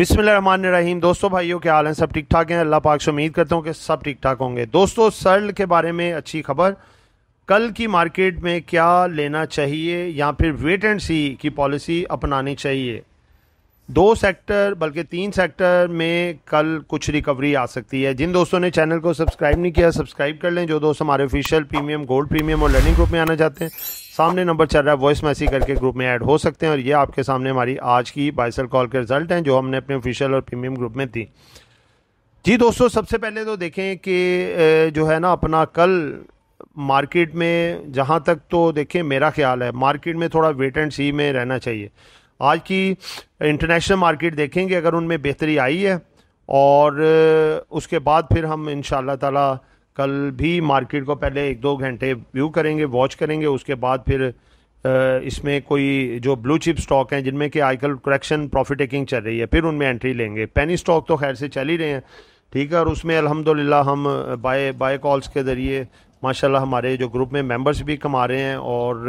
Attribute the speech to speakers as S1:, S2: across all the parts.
S1: बिसमीम दोस्तों भाइयों के हाल हैं सब ठीक ठाक हैं अल्लाह पाक से उम्मीद करता हूँ कि सब ठीक ठाक होंगे दोस्तों सर्ल के बारे में अच्छी खबर कल की मार्केट में क्या लेना चाहिए या फिर वेट एंड सी की पॉलिसी अपनानी चाहिए दो सेक्टर बल्कि तीन सेक्टर में कल कुछ रिकवरी आ सकती है जिन दोस्तों ने चैनल को सब्सक्राइब नहीं किया सब्सक्राइब कर लें जो दोस्त हमारे ऑफिशियल प्रीमियम गोल्ड प्रीमियम और लर्निंग ग्रुप में आना चाहते हैं सामने नंबर चल रहा है वॉइस मैसेज करके ग्रुप में ऐड हो सकते हैं और ये आपके सामने हमारी आज की बाइसल कॉल के रिजल्ट हैं जो हमने अपने ऑफिशियल और प्रीमियम ग्रुप में दी जी दोस्तों सबसे पहले तो देखें कि जो है ना अपना कल मार्केट में जहाँ तक तो देखें मेरा ख्याल है मार्केट में थोड़ा वेट एंड सी में रहना चाहिए आज की इंटरनेशनल मार्केट देखेंगे अगर उनमें बेहतरी आई है और उसके बाद फिर हम इन ताला कल भी मार्केट को पहले एक दो घंटे व्यू करेंगे वॉच करेंगे उसके बाद फिर इसमें कोई जो ब्लू चिप स्टॉक हैं जिनमें कि आजकल करेक्शन प्रॉफिट टेकिंग चल रही है फिर उनमें एंट्री लेंगे पेनी स्टॉक तो खैर से चल ही रहे हैं ठीक है और उसमें अल्हम्दुलिल्लाह हम बाय बाय कॉल्स के ज़रिए माशाल्लाह हमारे जो ग्रुप में मेंबर्स भी कमा रहे हैं और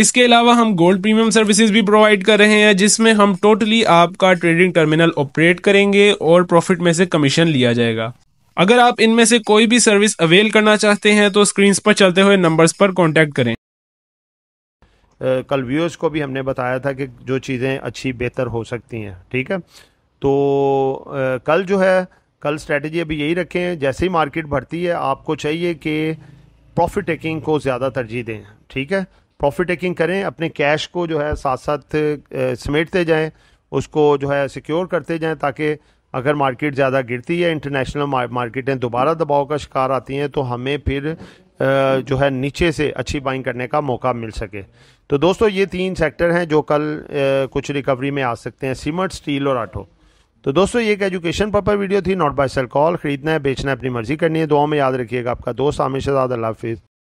S2: इसके अलावा हम गोल्ड प्रीमियम सर्विसेज भी प्रोवाइड कर रहे हैं जिसमें हम टोटली आपका ट्रेडिंग टर्मिनल ऑपरेट करेंगे और प्रॉफिट में से कमीशन लिया जाएगा अगर आप इनमें से कोई भी सर्विस अवेल करना चाहते हैं तो स्क्रीन पर चलते हुए नंबर्स पर कॉन्टैक्ट करें
S1: कल व्यूअर्स को भी हमने बताया था कि जो चीज़ें अच्छी बेहतर हो सकती हैं ठीक है तो कल जो है कल स्ट्रेटजी अभी यही रखें जैसे ही मार्केट बढ़ती है आपको चाहिए कि प्रॉफिट टेकिंग को ज़्यादा तरजीह दें ठीक है प्रॉफिट टेकिंग करें अपने कैश को जो है साथ साथ समेटते जाएं उसको जो है सिक्योर करते जाएं ताकि अगर मार्केट ज़्यादा गिरती है इंटरनेशनल मार्केटें दोबारा दबाव का शिकार आती हैं तो हमें फिर जो है नीचे से अच्छी बाइंग करने का मौका मिल सके तो दोस्तों ये तीन सेक्टर हैं जो कल कुछ रिकवरी में आ सकते हैं सीमेंट स्टील और आटो तो दोस्तों ये एक एजुकेशन पर्पज वीडियो थी नॉट बाय सेल कॉल खरीदना है बेचना है अपनी मर्जी करनी है दुआओं में याद रखिएगा आपका दोस्त आमिर अल्लाह हाफिज़